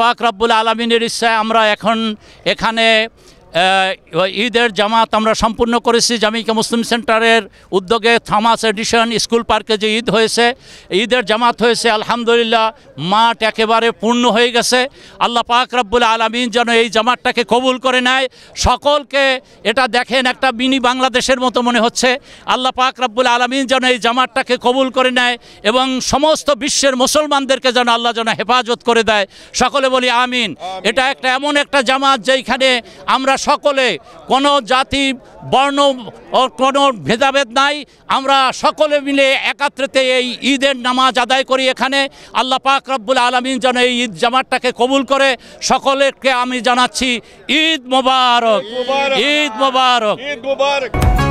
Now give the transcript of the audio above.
পাক রব্বুল আলমিনের ইচ্ছায় আমরা এখন এখানে ঈদের জামাত আমরা সম্পূর্ণ করেছি জামিকা মুসলিম সেন্টারের উদ্যোগে থামাস এডিশন স্কুল পার্কে যে ঈদ হয়েছে ঈদের জামাত হয়েছে আলহামদুলিল্লাহ মাঠ একেবারে পূর্ণ হয়ে গেছে আল্লাহ পাক রব্বুল আলমিন যেন এই জামাতটাকে কবুল করে নেয় সকলকে এটা দেখেন একটা মিনি বাংলাদেশের মতো মনে হচ্ছে আল্লাহ পাক রব্বুল আলমিন যেন এই জামাতটাকে কবুল করে নেয় এবং সমস্ত বিশ্বের মুসলমানদেরকে যেন আল্লাহ যেন হেফাজত করে দেয় সকলে বলি আমিন এটা একটা এমন একটা জামাত যেখানে আমরা সকলে কোনো জাতি বর্ণ কোনো ভেদাভেদ নাই আমরা সকলে মিলে একাত্রেতে এই ঈদের নামাজ আদায় করি এখানে আল্লাহ পাক রব্বুল আলমিন যেন এই ঈদ জামাতটাকে কবুল করে সকলেকে আমি জানাচ্ছি ঈদ মোবারক ঈদ মোবারক ঈদ মোবারক